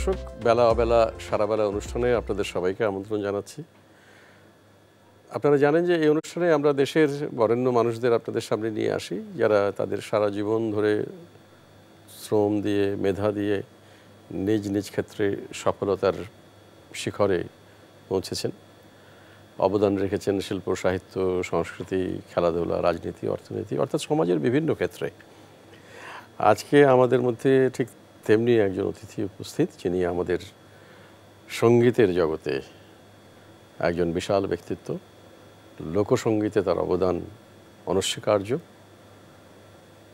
দর্শক বেলা অবেলা সারাবেলা অনুষ্ঠানে আপনাদের সবাইকে আমন্ত্রণ জানাচ্ছি আপনারা জানেন যে এই অনুষ্ঠানে আমরা দেশের বরেণ্য মানুষদের আপনাদের সামনে নিয়ে আসি যারা তাদের সারা জীবন ধরে শ্রম দিয়ে মেধা দিয়ে নিজ নিজ ক্ষেত্রে সফলতার শিখরে পৌঁছেছেন অবদান রেখেছেন শিল্প সাহিত্য সংস্কৃতি খেলাধুলা রাজনীতি অর্থনীতি অর্থাৎ সমাজের বিভিন্ন ক্ষেত্রে আজকে আমাদের মধ্যে ঠিক তেমনি একজন অতিথি উপস্থিত যিনি আমাদের সঙ্গীতের জগতে একজন বিশাল ব্যক্তিত্ব লোকসঙ্গীতে তার অবদান অনস্বীকার্য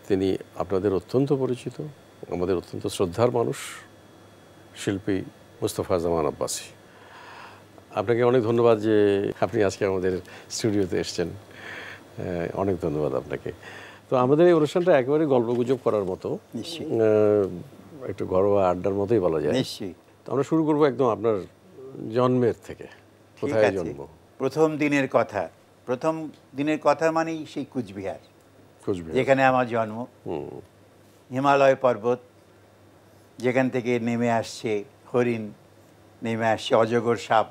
তিনি আপনাদের অত্যন্ত পরিচিত আমাদের অত্যন্ত শ্রদ্ধার মানুষ শিল্পী মুস্তফা জামান আব্বাসী আপনাকে অনেক ধন্যবাদ যে আপনি আজকে আমাদের স্টুডিওতে এসছেন অনেক ধন্যবাদ আপনাকে তো আমাদের এই অনুষ্ঠানটা একেবারে গল্পগুজব করার মতো একটু ঘরোয়া আড্ডার মতোই বলা যায় নিশ্চয়ই তো আমরা শুরু করবো একদম আপনার জন্মের থেকে কোথায় জন্ম প্রথম দিনের কথা প্রথম দিনের কথা মানেই সেই কুচবিহার কুচবিহার যেখানে আমার জন্ম হিমালয় পর্বত যেখান থেকে নেমে আসছে হরিণ নেমে আসছে অজগর সাপ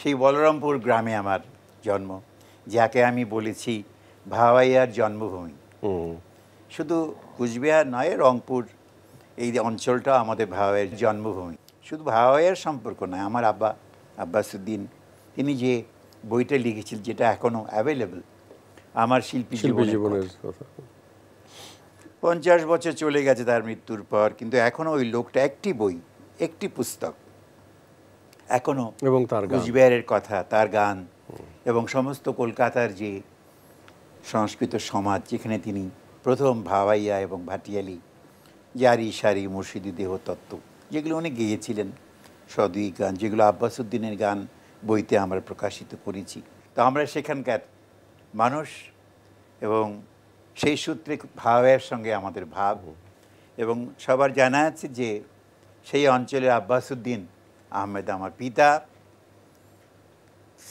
সেই বলরামপুর গ্রামে আমার জন্ম যাকে আমি বলেছি ভাওয়াইয়ার জন্মভূমি শুধু কুচবিহার নয় রংপুর এই অঞ্চলটা আমাদের ভাওয়ের জন্মভূমি শুধু ভাওয়ের সম্পর্ক নয় আমার আব্বা আব্বাসুদ্দিন তিনি যে বইটা লিখেছিলেন যেটা এখনও অ্যাভেলেবল আমার শিল্পী জীবনের পঞ্চাশ বছর চলে গেছে তার মৃত্যুর পর কিন্তু এখনও ওই লোকটা একটি বই একটি পুস্তক এখনও এবং তার গুজবিহারের কথা তার গান এবং সমস্ত কলকাতার যে সংস্কৃত সমাজ যেখানে তিনি প্রথম ভাওয়াইয়া এবং ভাটিয়ালি ইয়ারি সারি মুর্শিদি দেহতত্ত্ব যেগুলো অনেক গেয়েছিলেন সদুই গান যেগুলো আব্বাসুদ্দিনের গান বইতে আমরা প্রকাশিত করেছি তো আমরা সেখানকার মানুষ এবং সেই সূত্রে ভাবের সঙ্গে আমাদের ভাব এবং সবার জানা আছে যে সেই অঞ্চলের আব্বাসুদ্দিন আহমেদ আমার পিতা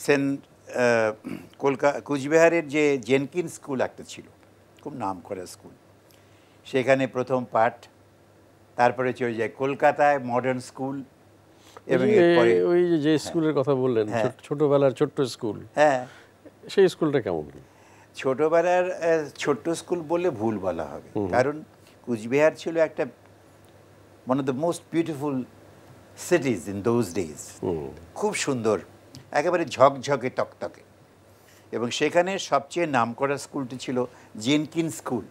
সেন কলকা কুচবিহারের যে জেনকিন স্কুল একটা ছিল খুব নাম করা স্কুল সেখানে প্রথম পাঠ তারপরে চলে যায় কলকাতায় মডার্ন স্কুল এবং ওই যে স্কুলের কথা বললেন হ্যাঁ। ছোটবেলার ছোট্ট স্কুল হ্যাঁ সেই স্কুলটা কেমন ছোটবেলার ছোট্ট স্কুল ভুল বলা হবে কারণ কুচবিহার ছিল একটা one of the most beautiful cities in those days খুব সুন্দর একেবারে ঝকঝকে টকটকে এবং সেখানে সবচেয়ে নাম করা স্কুলটি ছিল জেনকিন স্কুল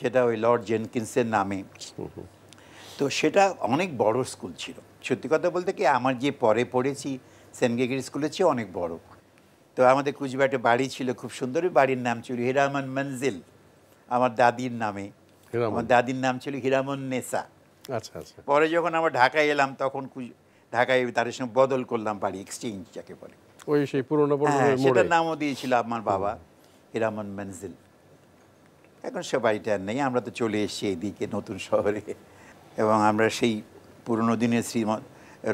সেটা ওই লর্ড জেনকিন্সের নামে তো সেটা অনেক বড় স্কুল ছিল সত্যি কথা বলতে কি আমার যে পরে পড়েছি সেন্ট গেগের স্কুলের চেয়ে অনেক বড় তো আমাদের কুচবিহাটে বাড়ি ছিল খুব সুন্দরই বাড়ির নাম ছিল হিরামন মঞ্জিল আমার দাদির নামে আমার দাদির নাম ছিল হিরামন নেসা আচ্ছা আচ্ছা পরে যখন আমরা ঢাকায় এলাম তখন ঢাকায় তাদের সঙ্গে বদল করলাম বাড়ি এক্সচেঞ্জ যাকে বলে ওই সেই পুরনো হ্যাঁ, সেটার নামও দিয়েছিল আমার বাবা হিরামন মঞ্জিল এখন সবাইটা আর নেই আমরা তো চলে এসেছি এইদিকে নতুন শহরে এবং আমরা সেই পুরনো দিনের শ্রীম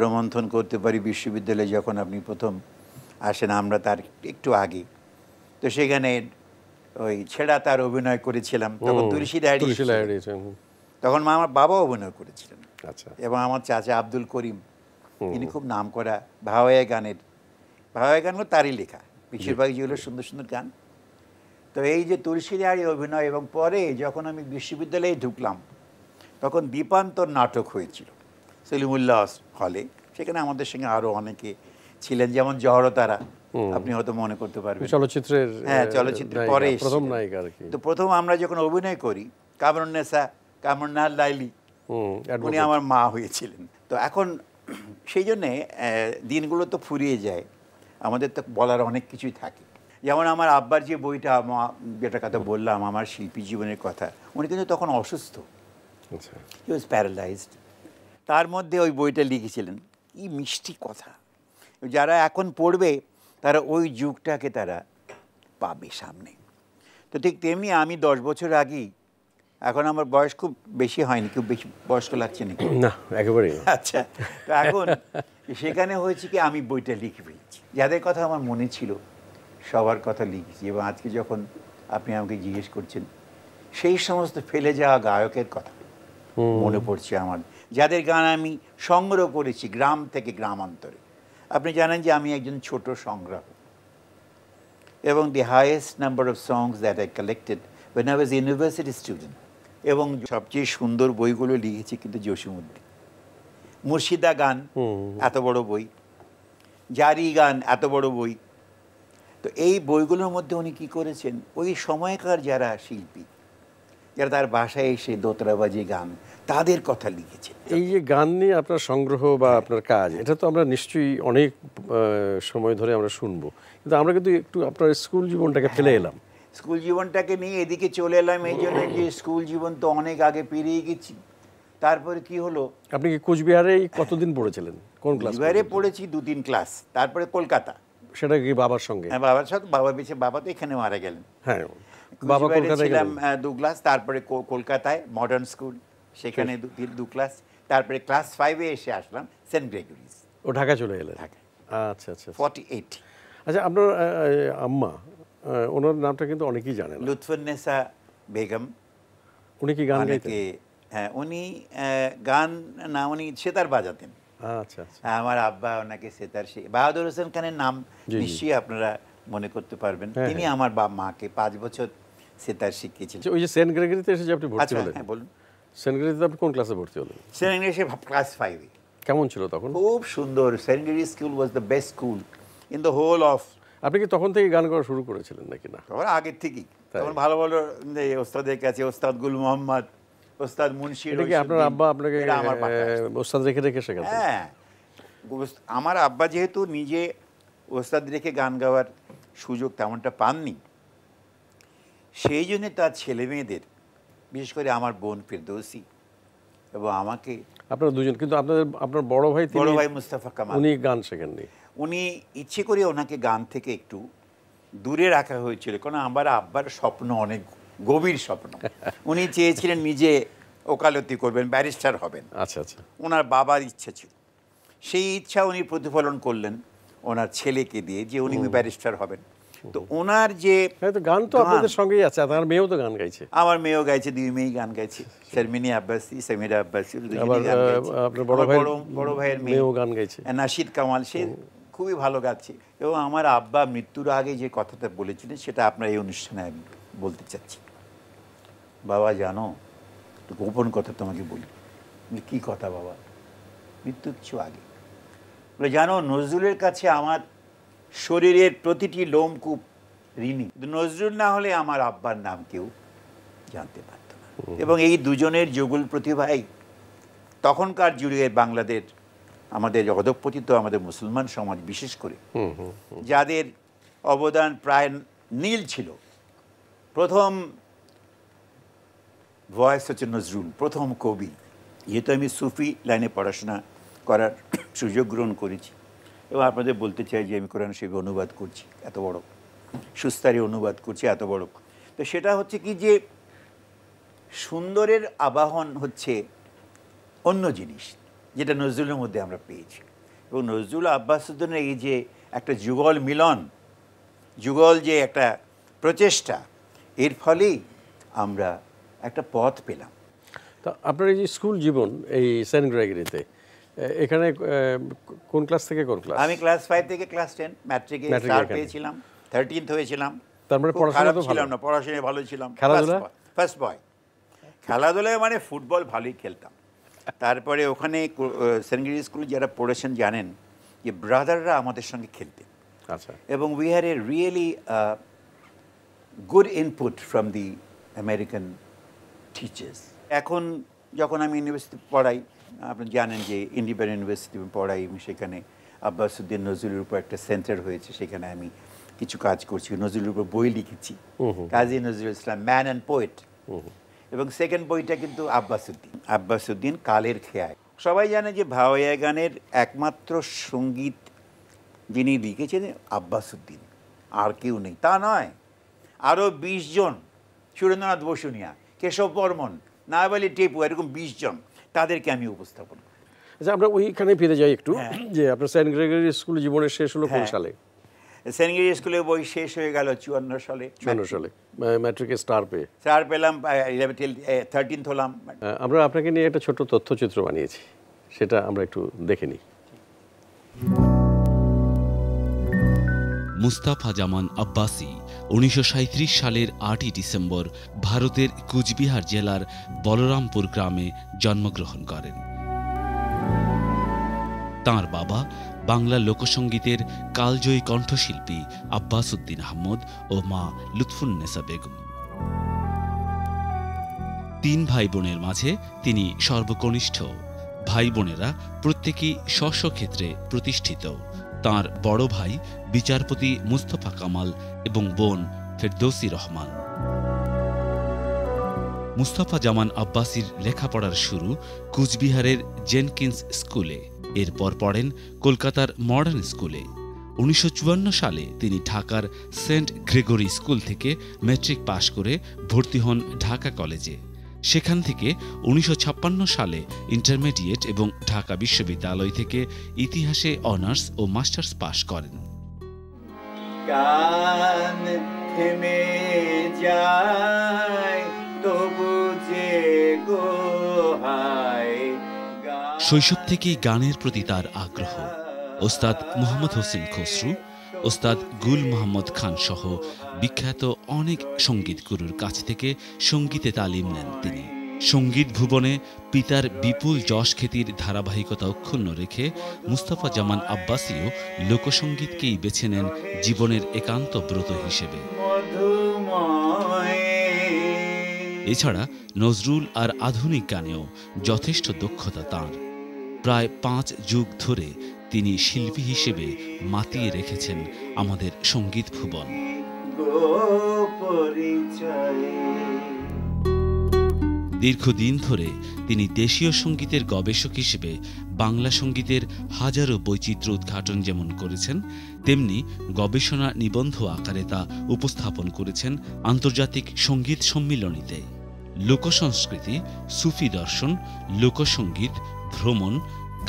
রোমন্থন করতে পারি বিশ্ববিদ্যালয়ে যখন আপনি প্রথম আসেন আমরা তার একটু আগে তো সেখানে ওই ছেড়া তার অভিনয় করেছিলাম তখন তুলসী ডায়েরি তখন আমার বাবা অভিনয় করেছিলেন আচ্ছা এবং আমার চাচা আব্দুল করিম তিনি খুব নাম করা ভাওয়াইয়া গানের ভাওয়াইয়া গানগুলো তারই লেখা বেশিরভাগ যেগুলো সুন্দর সুন্দর গান তো এই যে তুলসীরারি অভিনয় এবং পরে যখন আমি বিশ্ববিদ্যালয়ে ঢুকলাম তখন দীপান্তর নাটক হয়েছিল সেলিমুল্লাহ হলে সেখানে আমাদের সঙ্গে আরও অনেকে ছিলেন যেমন জহরতারা আপনি হয়তো মনে করতে পারবেন চলচ্চিত্রের হ্যাঁ চলচ্চিত্রের পরে প্রথম তো প্রথম আমরা যখন অভিনয় করি কামরুন্নেসা কামরুন্নাহ লাইলি উনি আমার মা হয়েছিলেন তো এখন সেই জন্যে দিনগুলো তো ফুরিয়ে যায় আমাদের তো বলার অনেক কিছুই থাকে যেমন আমার আব্বার যে বইটা আমার যেটা কথা বললাম আমার শিল্পী জীবনের কথা উনি কিন্তু তখন অসুস্থ হি ওয়াজ প্যারালাইজড তার মধ্যে ওই বইটা লিখেছিলেন কি মিষ্টি কথা যারা এখন পড়বে তারা ওই যুগটাকে তারা পাবে সামনে তো ঠিক তেমনি আমি দশ বছর আগেই এখন আমার বয়স খুব বেশি হয়নি খুব বেশি বয়স্ক লাগছে নাকি না একেবারে আচ্ছা তো এখন সেখানে হয়েছে কি আমি বইটা লিখে ফেলেছি যাদের কথা আমার মনে ছিল সবার কথা লিখেছি এবং আজকে যখন আপনি আমাকে জিজ্ঞেস করছেন সেই সমস্ত ফেলে যাওয়া গায়কের কথা মনে পড়ছে আমার যাদের গান আমি সংগ্রহ করেছি গ্রাম থেকে গ্রামান্তরে আপনি জানেন যে আমি একজন ছোট সংগ্রাহক এবং the highest number of songs that I collected when I was university student এবং সবচেয়ে সুন্দর বইগুলো লিখেছি কিন্তু জসিমুদ্দিন মুর্শিদা গান এত বড় বই জারি গান এত বড় বই তো এই বইগুলোর মধ্যে উনি কী করেছেন ওই সময়কার যারা শিল্পী যারা তার বাসায় এসে দোতরাবাজি গান তাদের কথা লিখেছে এই যে গান নিয়ে আপনার সংগ্রহ বা হ্যাঁ। আপনার কাজ এটা তো আমরা নিশ্চয়ই অনেক সময় ধরে আমরা শুনবো কিন্তু আমরা কিন্তু একটু আপনার স্কুল জীবনটাকে হ্যাঁ। ফেলে এলাম স্কুল জীবনটাকে নিয়ে এদিকে চলে এলাম এই জন্য হ্যাঁ। যে স্কুল জীবন তো অনেক আগে পেরিয়ে গেছি তারপরে কি হলো আপনি কি কোচবিহারে কতদিন পড়েছিলেন কোন ক্লাস কোচবিহারে পড়েছি দু তিন ক্লাস তারপরে কলকাতা সেটা কি বাবার সঙ্গে হ্যাঁ বাবার সাথে বাবা বেঁচে বাবা তো এখানে মারা গেলেন হ্যাঁ বাবা কলকাতায় ছিলাম দু ক্লাস তারপরে কলকাতায় মডার্ন স্কুল সেখানে দু ক্লাস তারপরে ক্লাস ফাইভে এসে আসলাম সেন্ট গ্রেগরিজ ও ঢাকা চলে ঢাকা আচ্ছা আচ্ছা ফর্টি আচ্ছা। এইট আচ্ছা আপনার আম্মা ওনার নামটা কিন্তু অনেকেই জানেন লুৎফুন্নেসা বেগম উনি কি গান গাইতেন হ্যাঁ উনি গান না উনি সেতার বাজাতেন আচ্ছা, আচ্ছা। হ্যাঁ, আমার আব্বা ওনাকে সেতার শিখে বাহাদুর হোসেন খানের নাম নিশ্চয়ই আপনারা মনে করতে পারবেন হ্যাঁ, তিনি হ্যাঁ। আমার মাকে পাঁচ বছর সেতার শিখিয়েছিলেন আচ্ছা, ওই যে সেন্ট গ্রেগরিতে এসে আপনি ভর্তি হলেন হ্যাঁ বলুন সেন্ট গ্রেগরিতে আপনি কোন ক্লাসে ভর্তি হলেন সেন্ট ক্লাস কেমন ছিল তখন খুব সুন্দর saint Gregory school was the best school in the whole of আপনি কি তখন থেকে গান করা শুরু করেছিলেন নাকি না তখন আগের থেকেই তখন ভালো ভালো ওস্তাদের কাছে ওস্তাদ গুল মোহাম্মদ ওস্তাদ মুন্সি আপনার আব্বা আপনাকে আমার ওস্তাদ রেখে রেখে শেখাতে হ্যাঁ আমার আব্বা যেহেতু নিজে ওস্তাদ রেখে গান গাওয়ার সুযোগ তেমনটা পাননি সেই জন্য তার ছেলে মেয়েদের বিশেষ করে আমার বোন ফিরদৌসি এবং আমাকে আপনার দুজন কিন্তু আপনাদের আপনার বড় ভাই বড় ভাই মুস্তাফা কামাল উনি গান শেখেননি উনি ইচ্ছে করে ওনাকে গান থেকে একটু দূরে রাখা হয়েছিল কারণ আমার আব্বার স্বপ্ন অনেক গভীর স্বপ্ন উনি চেয়েছিলেন নিজে ওকালতি করবেন ব্যারিস্টার হবেন আচ্ছা আচ্ছা ওনার বাবার ইচ্ছা ছিল সেই ইচ্ছা উনি প্রতিফলন করলেন ওনার ছেলেকে দিয়ে যে উনি ব্যারিস্টার হবেন তো ওনার যে হ্যাঁ, গান তো আপনাদের সঙ্গেই আছে আমার মেয়েও তো গান গাইছে আমার মেয়েও গাইছে দুই মেয়েই গান গাইছে শারমিনি আব্বাসি সামিরা আব্বাসি আপনার বড় ভাই বড় ভাইয়ের মেয়েও গান গাইছে হ্যাঁ, নাশিদ কামাল সে খুবই ভালো গাচ্ছে এবং আমার আব্বা মৃত্যুর আগে যে কথাটা বলেছিলেন সেটা আপনার এই অনুষ্ঠানে আমি বলতে চাচ্ছি বাবা জানো তো গোপন কথা তোমাকে বলি কি কথা বাবা মৃত্যু কিছু আগে বলে জানো নজরুলের কাছে আমার শরীরের প্রতিটি লোমকূপ ঋণী নজরুল না হলে আমার আব্বার নাম কেউ জানতে পারত না এবং এই দুজনের যুগল প্রতিভাই তখনকার যুগে বাংলাদেশ আমাদের অধপতিত আমাদের মুসলমান সমাজ বিশেষ করে যাদের অবদান প্রায় নীল ছিল প্রথম ভয়েস হচ্ছে নজরুল প্রথম কবি যেহেতু আমি সুফি লাইনে পড়াশোনা করার সুযোগ গ্রহণ করেছি এবং আপনাদের বলতে চাই যে আমি কোরআন শেখ অনুবাদ করছি এত বড় সুস্তারি অনুবাদ করছি এত বড় তো সেটা হচ্ছে কি যে সুন্দরের আবাহন হচ্ছে অন্য জিনিস যেটা নজরুলের মধ্যে আমরা পেয়েছি এবং নজরুল আব্বাসুদ্দিনের এই যে একটা যুগল মিলন যুগল যে একটা প্রচেষ্টা এর ফলেই আমরা একটা পথ পেলাম তা আপনার এই যে স্কুল জীবন এই সেন্ট গ্রেগরিতে এখানে কোন ক্লাস থেকে কোন ক্লাস আমি ক্লাস ফাইভ থেকে ক্লাস টেন ম্যাট্রিকে স্টার পেয়েছিলাম থার্টিন্থ হয়েছিলাম তারপরে মানে পড়াশোনা ছিলাম না পড়াশোনায় ভালো ছিলাম খেলাধুলা ফার্স্ট বয় খেলাধুলায় মানে ফুটবল ভালোই খেলতাম তারপরে ওখানে সেন্ট গ্রেগরি স্কুলে যারা পড়েছেন জানেন যে ব্রাদাররা আমাদের সঙ্গে খেলতেন আচ্ছা এবং we had a really good input from the American teachers এখন যখন আমি ইউনিভার্সিটি পড়াই আপনি জানেন যে ইন্ডিপেন্ডেন্ট ইউনিভার্সিটি পড়াই এবং সেখানে আব্বাসুদ্দিন নজরুলের উপর একটা সেন্টার হয়েছে সেখানে আমি কিছু কাজ করছি নজরুলের উপর বই লিখেছি Kazi Nazrul Islam man and poet এবং সেকেন্ড বইটা কিন্তু আব্বাসুদ্দিন আব্বাসুদ্দিন কালের খেয়ায় সবাই জানে যে ভাওয়াইয়া গানের একমাত্র সঙ্গীত যিনি লিখেছেন আব্বাসুদ্দিন আর কেউ নেই তা নয় আরও বিশ জন সুরেন্দ্রনাথ বসুনিয়া কেশব বর্মন নায়াবালি টেপু এরকম বিশ জন তাদেরকে আমি উপস্থাপন আচ্ছা আমরা ওইখানে ফিরে যাই একটু হ্যাঁ। যে আপনার সেন্ট গ্রেগরি স্কুল জীবনের শেষ হলো কোন হ্যাঁ। সালে সেন্ট গ্রেগরি স্কুলে বই শেষ হয়ে গেল চুয়ান্ন সালে চুয়ান্ন সালে ম্যাট্রিকে স্টার পেয়ে স্টার পেলাম থার্টিন্থ হলাম আমরা আপনাকে নিয়ে একটা ছোট তথ্যচিত্র বানিয়েছি সেটা আমরা একটু দেখে নিই মুস্তাফা জামান আব্বাসী উনিশশো সালের আটই ডিসেম্বর ভারতের কুচবিহার জেলার বলরামপুর গ্রামে জন্মগ্রহণ করেন তার বাবা বাংলা লোকসঙ্গীতের কালজয়ী কণ্ঠশিল্পী আব্বাস উদ্দিন আহমদ ও মা লুৎফুন্নেসা বেগম তিন ভাই বোনের মাঝে তিনি সর্বকনিষ্ঠ ভাই বোনেরা প্রত্যেকেই স্ব ক্ষেত্রে প্রতিষ্ঠিত তার বড় ভাই বিচারপতি মুস্তফা কামাল এবং বোন ফেরদৌসি রহমান মুস্তফা জামান আব্বাসির লেখাপড়ার শুরু কুচবিহারের জেনকিন্স স্কুলে এরপর পড়েন কলকাতার মডার্ন স্কুলে উনিশশো সালে তিনি ঢাকার সেন্ট গ্রেগরি স্কুল থেকে ম্যাট্রিক পাশ করে ভর্তি হন ঢাকা কলেজে সেখান থেকে উনিশশো সালে ইন্টারমিডিয়েট এবং ঢাকা বিশ্ববিদ্যালয় থেকে ইতিহাসে অনার্স ও মাস্টার্স পাশ করেন তবু শৈশব থেকেই গানের প্রতি তার আগ্রহ ওস্তাদ মোহাম্মদ হোসেন খসরু ওস্তাদ গুল মোহাম্মদ খান সহ বিখ্যাত অনেক সঙ্গীত গুরুর কাছ থেকে সঙ্গীতে তালিম নেন তিনি সঙ্গীত ভুবনে পিতার বিপুল যশ খ্যাতির ধারাবাহিকতা অক্ষুণ্ণ রেখে মুস্তাফা জামান আব্বাসীও লোকসঙ্গীতকেই বেছে নেন জীবনের একান্ত ব্রত হিসেবে এছাড়া নজরুল আর আধুনিক গানেও যথেষ্ট দক্ষতা তাঁর প্রায় পাঁচ যুগ ধরে তিনি শিল্পী হিসেবে মাতিয়ে রেখেছেন আমাদের সঙ্গীত ভুবন দীর্ঘদিন ধরে তিনি দেশীয় সঙ্গীতের গবেষক হিসেবে বাংলা সঙ্গীতের হাজারো বৈচিত্র্য উদ্ঘাটন যেমন করেছেন তেমনি গবেষণা নিবন্ধ আকারে তা উপস্থাপন করেছেন আন্তর্জাতিক সঙ্গীত সম্মিলনীতে লোকসংস্কৃতি সুফি দর্শন লোকসঙ্গীত ভ্রমণ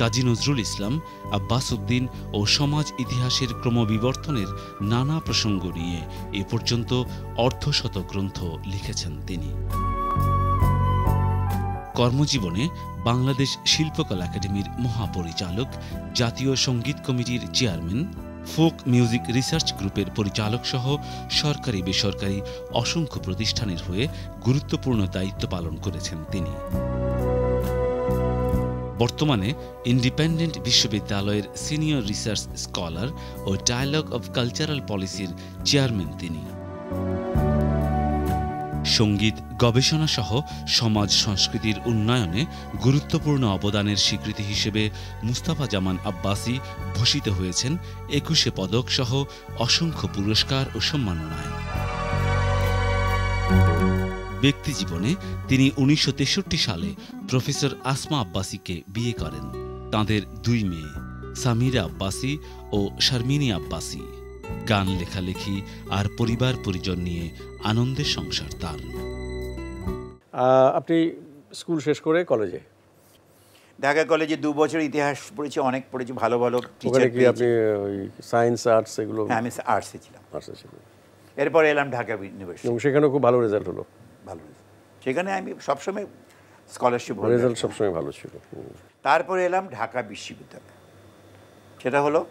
কাজী নজরুল ইসলাম আব্বাস উদ্দিন ও সমাজ ইতিহাসের ক্রমবিবর্তনের নানা প্রসঙ্গ নিয়ে এ পর্যন্ত অর্ধশত গ্রন্থ লিখেছেন তিনি কর্মজীবনে বাংলাদেশ শিল্পকলা একাডেমির মহাপরিচালক জাতীয় সঙ্গীত কমিটির চেয়ারম্যান ফোক মিউজিক রিসার্চ গ্রুপের পরিচালক সহ সরকারি বেসরকারি অসংখ্য প্রতিষ্ঠানের হয়ে গুরুত্বপূর্ণ দায়িত্ব পালন করেছেন তিনি বর্তমানে ইন্ডিপেন্ডেন্ট বিশ্ববিদ্যালয়ের সিনিয়র রিসার্চ স্কলার ও ডায়ালগ অব কালচারাল পলিসির চেয়ারম্যান তিনি সঙ্গীত গবেষণা সহ সমাজ সংস্কৃতির উন্নয়নে গুরুত্বপূর্ণ অবদানের স্বীকৃতি হিসেবে মুস্তাফা জামান আব্বাসি ভূষিত হয়েছেন একুশে পদক সহ অসংখ্য পুরস্কার ও সম্মাননায় ব্যক্তি জীবনে তিনি উনিশশো সালে প্রফেসর আসমা আব্বাসিকে বিয়ে করেন তাদের দুই মেয়ে সামিরা আব্বাসি ও শারমিনী আব্বাসি গান লেখালেখি আর পরিবার পরিজন নিয়ে আনন্দের সংসার তার আপনি স্কুল শেষ করে কলেজে ঢাকা কলেজে দু বছর ইতিহাস পড়েছি অনেক পড়েছি ভালো ভালো টিচার সায়েন্স আর্টস এগুলো হ্যাঁ, আমি আর্টসে ছিলাম আর্টসে ছিলাম এরপর এলাম ঢাকা ইউনিভার্সিটি সেখানে খুব ভালো রেজাল্ট হলো ভালো সেখানে আমি সবসময় স্কলারশিপ রেজাল্ট সবসময় ভালো ছিল তারপরে এলাম ঢাকা বিশ্ববিদ্যালয় সেটা হলো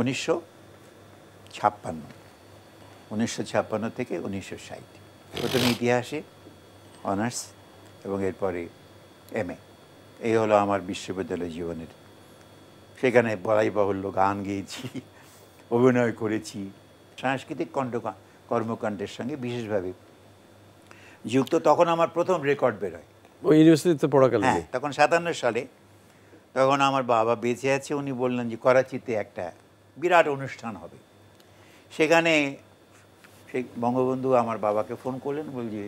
উনিশশো ছাপ্পান্ন উনিশশো ছাপ্পান্ন থেকে উনিশশো ষাট প্রথমে ইতিহাসে অনার্স এবং এরপরে এম এ এই হলো আমার বিশ্ববিদ্যালয় জীবনের সেখানে বলাই বাহুল্য গান গেয়েছি অভিনয় করেছি সাংস্কৃতিক কণ্ঠ কর্মকাণ্ডের সঙ্গে বিশেষভাবে যুক্ত তখন আমার প্রথম রেকর্ড বেরোয় ওই ইউনিভার্সিটিতে পড়াকালে হ্যাঁ তখন সাতান্ন সালে তখন আমার বাবা বেঁচে আছে উনি বললেন যে করাচিতে একটা বিরাট অনুষ্ঠান হবে সেখানে সেই বঙ্গবন্ধু আমার বাবাকে ফোন করলেন যে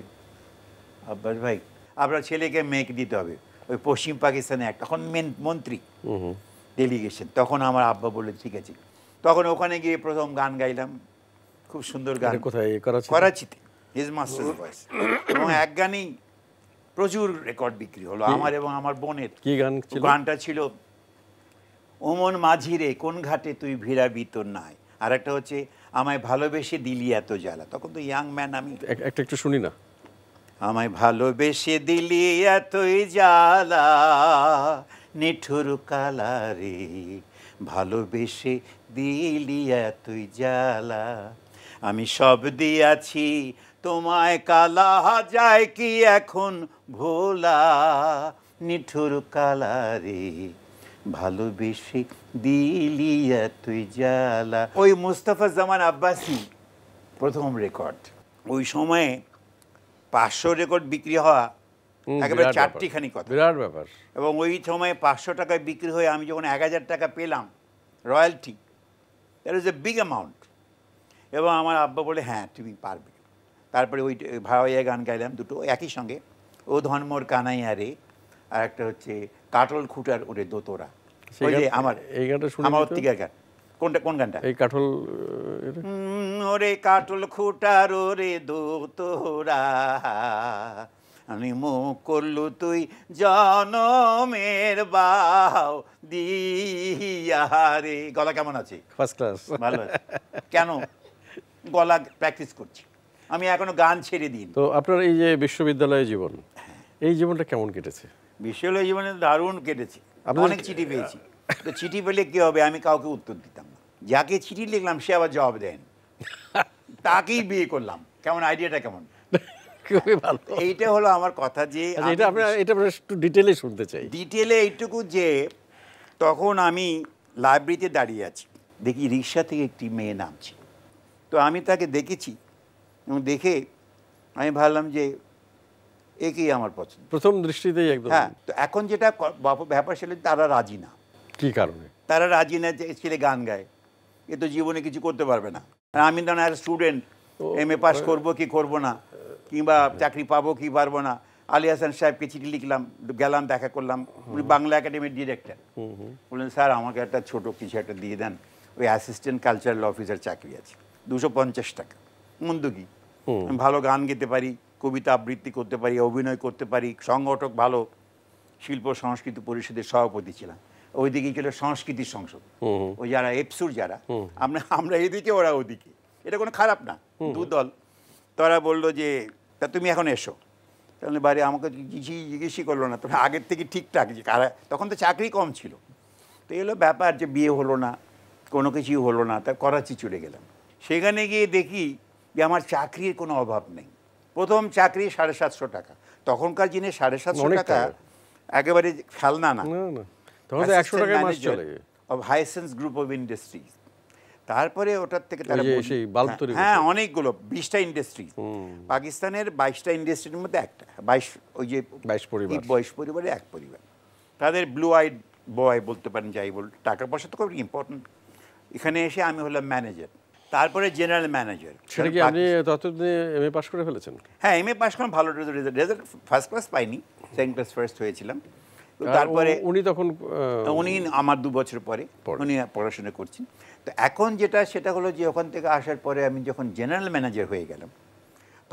আব্বাস ভাই আপনার ছেলেকে মেয়েকে দিতে হবে ওই পশ্চিম পাকিস্তানে এক তখন মেন মন্ত্রী ডেলিগেশন তখন আমার আব্বা বলে ঠিক আছে তখন ওখানে গিয়ে প্রথম গান গাইলাম খুব সুন্দর গান কোথায় করাচিতে হিজ মাস্টার্স ভয়েস এবং এক গানেই প্রচুর রেকর্ড বিক্রি হলো আমার এবং আমার বোনের কি গান গানটা ছিল ওমন মাঝিরে কোন ঘাটে তুই ভিড়াবি তোর নাই আর একটা হচ্ছে আমায় ভালোবেসে দিলি এত জ্বালা তখন তো ইয়াং ম্যান আমি একটা একটু শুনি না আমায় ভালোবেসে দিলি এতই জ্বালা নিঠুর কালারে ভালোবেসে দিলি এতই জ্বালা আমি সব দিয়াছি তোমায় কালা যায় কি এখন ভোলা নিঠুর কালারে ভালোবেসে দিলিয়া তুই জালা ওই মুস্তাফা জামান আব্বাসি প্রথম রেকর্ড ওই সময়ে পাঁচশো রেকর্ড বিক্রি হওয়া একেবারে চারটিখানি কথা বিরাট ব্যাপার এবং ওই সময়ে পাঁচশো টাকায় বিক্রি হয়ে আমি যখন এক হাজার টাকা পেলাম royalty that is a big amount এবং আমার আব্বা বলে হ্যাঁ তুমি পারবে তারপরে ওই ভাওয়াইয়া গান গাইলাম দুটো একই সঙ্গে ও ধর্মর কানাইয়া রে আর একটা হচ্ছে কাটল খুঁটার ওরে দোতরা ওই যে আমার এই গানটা শুনে আমার অত্তিকার গান কোনটা কোন গানটা এই কাঠল ওরে কাটল খুঁটার ওরে দোতরা আমি মুখ করলু তুই জনমের বাও দিয়ারে গলা কেমন আছে ফার্স্ট ক্লাস ভালো কেন গলা প্র্যাকটিস করছি আমি এখনো গান ছেড়ে দিই তো আপনার এই যে বিশ্ববিদ্যালয় জীবন এই জীবনটা কেমন কেটেছে বিশ্ববিদ্যালয় জীবনে দারুণ কেটেছে অনেক চিঠি পেয়েছি তো চিঠি পেলে কী হবে আমি কাউকে উত্তর দিতাম না যাকে চিঠি লিখলাম সে আবার জবাব দেন তাকেই বিয়ে করলাম কেমন আইডিয়াটা কেমন খুবই ভালো এইটা হলো আমার কথা যে আচ্ছা, এটা আমরা এটা একটু ডিটেলে শুনতে চাই ডিটেলে এইটুকু যে তখন আমি লাইব্রেরিতে দাঁড়িয়ে আছি দেখি রিক্সা থেকে একটি মেয়ে নামছে তো আমি তাকে দেখেছি এবং দেখে আমি ভাবলাম যে একেই আমার পছন্দ প্রথম দৃষ্টিতেই একদম হ্যাঁ তো এখন যেটা ব্যাপার ছিল তারা রাজি না কি কারণে তারা রাজি না যে ছেলে গান গায় এ তো জীবনে কিছু করতে পারবে না আমি তো না স্টুডেন্ট এম এ পাস করবো কি করব না কিংবা চাকরি পাবো কি পারবো না আলী হাসান সাহেবকে চিঠি লিখলাম গেলাম দেখা করলাম উনি বাংলা একাডেমির ডিরেক্টর বললেন স্যার আমাকে একটা ছোট কিছু একটা দিয়ে দেন ওই অ্যাসিস্ট্যান্ট কালচারাল অফিসার চাকরি আছে দুশো পঞ্চাশ টাকা মন্দ কি ভালো গান গেতে পারি কবিতা আবৃত্তি করতে পারি অভিনয় করতে পারি সংগঠক ভালো শিল্প সংস্কৃতি পরিষদের সভাপতি ছিলাম ওইদিকে ছিল সংস্কৃতি সংসদ ওই যারা এপসুর যারা আমরা আমরা এদিকে ওরা ওদিকে এটা কোনো খারাপ না দু দল তারা বললো যে তা তুমি এখন এসো তাহলে বাড়ি আমাকে কিছুই জিজ্ঞেসই করলো না তবে আগের থেকে ঠিকঠাক যে কারা তখন তো চাকরি কম ছিল তো এলো ব্যাপার যে বিয়ে হলো না কোনো কিছুই হলো না তা করাচি চলে গেলাম সেখানে গিয়ে দেখি যে আমার চাকরির কোনো অভাব নেই প্রথম চাকরি সাড়ে সাতশো টাকা তখনকার দিনে সাড়ে সাতশো টাকা একেবারে খেলনা না হাইসেন্স গ্রুপ অফ ইন্ডাস্ট্রিজ তারপরে ওটার থেকে হ্যাঁ, হ্যাঁ অনেকগুলো বিশটা ইন্ডাস্ট্রি পাকিস্তানের বাইশটা ইন্ডাস্ট্রির মধ্যে একটা বাইশ ওই যে বাইশ পরিবার বয়স পরিবারে এক পরিবার তাদের ব্লু আইড বয় বলতে পারেন যাই বল টাকা পয়সা তো খুব ইম্পর্টেন্ট এখানে এসে আমি হলাম ম্যানেজার তারপরে জেনারেল ম্যানেজার সেটা কি আপনি ততদিনে এম এ পাশ করে ফেলেছেন হ্যাঁ এম এ পাশ করেন ভালো রেজাল্ট রেজাল্ট ফার্স্ট ক্লাস পাইনি সেকেন্ড ক্লাস ফার্স্ট হয়েছিলাম তারপরে উনি তখন উনি আমার দু বছর পরে উনি পড়াশোনা করছেন তো এখন যেটা সেটা হলো যে ওখান থেকে আসার পরে আমি যখন জেনারেল ম্যানেজার হয়ে গেলাম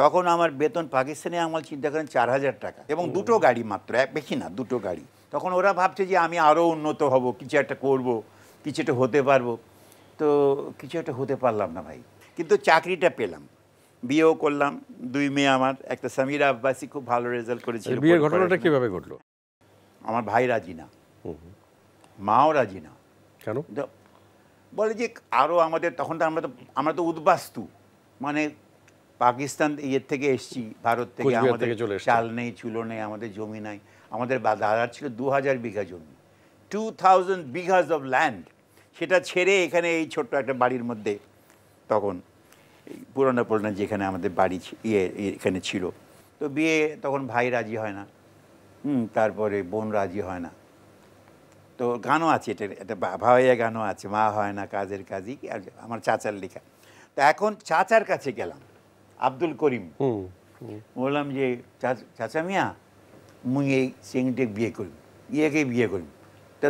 তখন আমার বেতন পাকিস্তানি আমার চিন্তা করেন চার হাজার টাকা এবং দুটো গাড়ি মাত্র এক বেশি না দুটো গাড়ি তখন ওরা ভাবছে যে আমি আরও উন্নত হব কিছু একটা করব কিছু একটা হতে পারবো তো কিছু একটা হতে পারলাম না ভাই কিন্তু চাকরিটা পেলাম বিয়েও করলাম দুই মেয়ে আমার একটা সামিরা আব্বাসি খুব ভালো রেজাল্ট করেছিল বিয়ের ঘটনাটা কিভাবে ঘটলো আমার ভাই রাজি না মাও রাজি না কেন বলে যে আরও আমাদের তখন তো আমরা তো আমরা তো উদ্বাস্তু মানে পাকিস্তান ইয়ের থেকে এসছি ভারত থেকে আমাদের চাল নেই চুলো নেই আমাদের জমি নাই আমাদের দাদার ছিল দু হাজার বিঘা জমি two thousand bighas of land সেটা ছেড়ে এখানে এই ছোট্ট একটা বাড়ির মধ্যে তখন পুরোনো পুরোনো যেখানে আমাদের বাড়ি ইয়ে এখানে ছিল তো বিয়ে তখন ভাই রাজি হয় না হুম তারপরে বোন রাজি হয় না তো গানও আছে এটা একটা ভাইয়া গানও আছে মা হয় না কাজের কাজই আর আমার চাচার লেখা তো এখন চাচার কাছে গেলাম আব্দুল করিম বললাম যে চাচা মিয়া মুই এই সিংটে বিয়ে করি ইয়েকে বিয়ে করি তো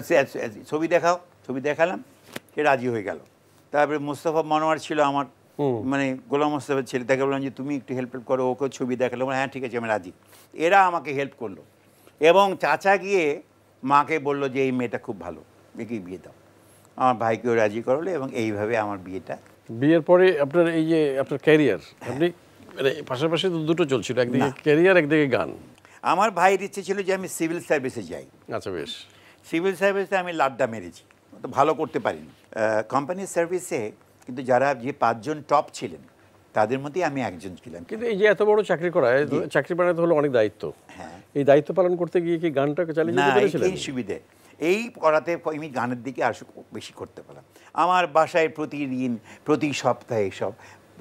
ছবি দেখাও ছবি দেখালাম সে রাজি হয়ে গেল তারপরে মুস্তফা মনোয়ার ছিল আমার মানে গোলাম মুস্তফার ছেলে তাকে বললাম যে তুমি একটু হেল্প হেল্প করো ওকে ছবি দেখালো হ্যাঁ ঠিক আছে আমি রাজি এরা আমাকে হেল্প করলো এবং চাচা গিয়ে মাকে বলল যে এই মেয়েটা খুব ভালো একে বিয়ে দাও আমার ভাইকেও রাজি করলো এবং এইভাবে আমার বিয়েটা বিয়ের পরে আপনার এই যে আপনার ক্যারিয়ার আপনি মানে পাশাপাশি পাশাপাশি দুটো চলছিল একদিকে ক্যারিয়ার একদিকে গান আমার ভাইয়ের ইচ্ছে ছিল যে আমি সিভিল সার্ভিসে যাই আচ্ছা বেশ সিভিল সার্ভিসে আমি লাড্ডা মেরেছি ভালো করতে পারিনি কোম্পানির সার্ভিসে কিন্তু যারা যে পাঁচজন টপ ছিলেন তাদের মধ্যে আমি একজন ছিলাম কিন্তু এই যে এত বড় চাকরি করা চাকরি বানাতে হলো অনেক দায়িত্ব হ্যাঁ এই দায়িত্ব পালন করতে গিয়ে কি গানটাকে চালিয়ে যেতে পেরেছিলেন এই সুবিধে এই করাতে আমি গানের দিকে আসু বেশি করতে পারলাম আমার বাসায় প্রতিদিন প্রতি সপ্তাহে সব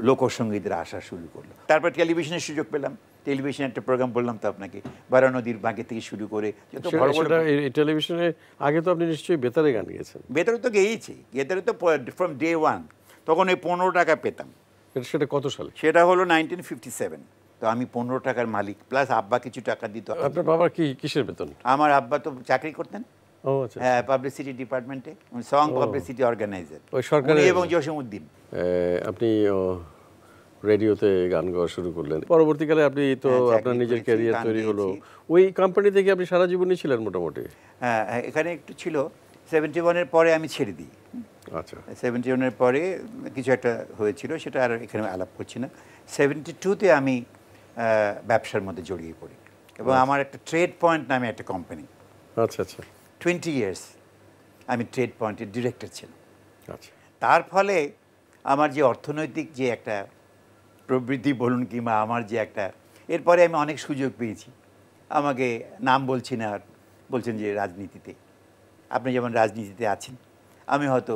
লোকসঙ্গীতের আসা শুরু করলো তারপর টেলিভিশনের সুযোগ পেলাম টেলিভিশনে একটা প্রোগ্রাম বললাম তো আপনাকে বারা নদীর বাঁকে থেকে শুরু করে টেলিভিশনে আগে তো আপনি নিশ্চয়ই বেতারে গান গেয়েছেন বেতারে তো গেয়েছি বেতারে তো ফ্রম ডে ওয়ান তখন ওই পনেরো টাকা পেতাম সেটা কত সাল সেটা হলো নাইনটিন ফিফটি সেভেন তো আমি পনেরো টাকার মালিক প্লাস আব্বা কিছু টাকা দিত আপনার বাবার কি কিসের বেতন আমার আব্বা তো চাকরি করতেন আচ্ছা, হ্যাঁ পাবলিসিটি ডিপার্টমেন্টে সং পাবলিসিটি অর্গানাইজার ওই সরকারি এবং জসিম উদ্দিন আপনি রেডিওতে গান গাওয়া শুরু করলেন আচ্ছা। পরবর্তীকালে আপনি তো হ্যাঁ, আপনার নিজের ক্যারিয়ার তৈরি হলো ওই কোম্পানি থেকে আপনি সারা জীবনই ছিলেন মোটামুটি হ্যাঁ, হ্যাঁ এখানে একটু ছিল সেভেন্টি ওয়ানের পরে আমি ছেড়ে দিই আচ্ছা সেভেন্টি ওয়ানের পরে কিছু একটা হয়েছিল সেটা আর এখানে আলাপ করছি না সেভেন্টি টুতে আমি ব্যবসার মধ্যে জড়িয়ে পড়ি এবং আচ্ছা। আমার একটা ট্রেড পয়েন্ট নামে একটা কোম্পানি আচ্ছা আচ্ছা টোয়েন্টি ইয়ার্স আমি ট্রেড পয়েন্টের ডিরেক্টর ছিলাম আচ্ছা তার ফলে আমার যে অর্থনৈতিক যে একটা প্রবৃত্তি বলুন কিংবা আমার যে একটা এরপরে আমি অনেক সুযোগ পেয়েছি আমাকে নাম বলছি না আর বলছেন যে রাজনীতিতে আপনি যেমন রাজনীতিতে আছেন আমি হয়তো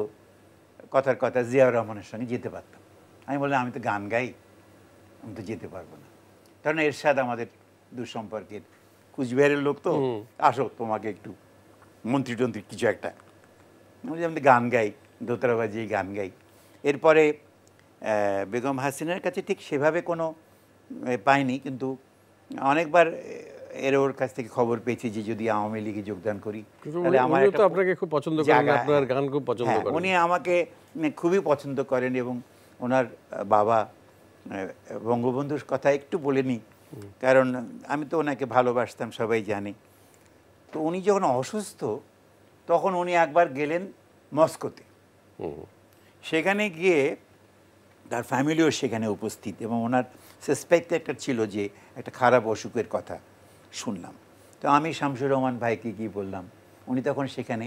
কথার কথা জিয়াউর রহমানের সঙ্গে যেতে পারতাম আমি বললাম আমি তো গান গাই আমি তো যেতে পারবো না কারণ এর সাথে আমাদের দুঃসম্পর্কের কুচবিহারের লোক তো আসো তোমাকে একটু মন্ত্রী টন্ত্রী কিছু একটা আমি গান গাই দোতরা গান গাই এরপরে বেগম হাসিনার কাছে ঠিক সেভাবে কোনো পাইনি কিন্তু অনেকবার এর ওর কাছ থেকে খবর পেয়েছি যে যদি আওয়ামী লীগে যোগদান করি তাহলে আমার তো আপনাকে খুব পছন্দ করেন আপনার গান খুব পছন্দ হ্যাঁ, করেন উনি আমাকে খুবই পছন্দ করেন এবং ওনার বাবা বঙ্গবন্ধুর কথা একটু বলে নিই কারণ আমি তো ওনাকে ভালোবাসতাম সবাই জানে তো উনি যখন অসুস্থ তখন উনি একবার গেলেন মস্কোতে সেখানে গিয়ে তার ফ্যামিলিও সেখানে উপস্থিত এবং ওনার সাসপেক্ট একটা ছিল যে একটা খারাপ অসুখের কথা শুনলাম তো আমি শামসুর রহমান ভাইকে গিয়ে বললাম উনি তখন সেখানে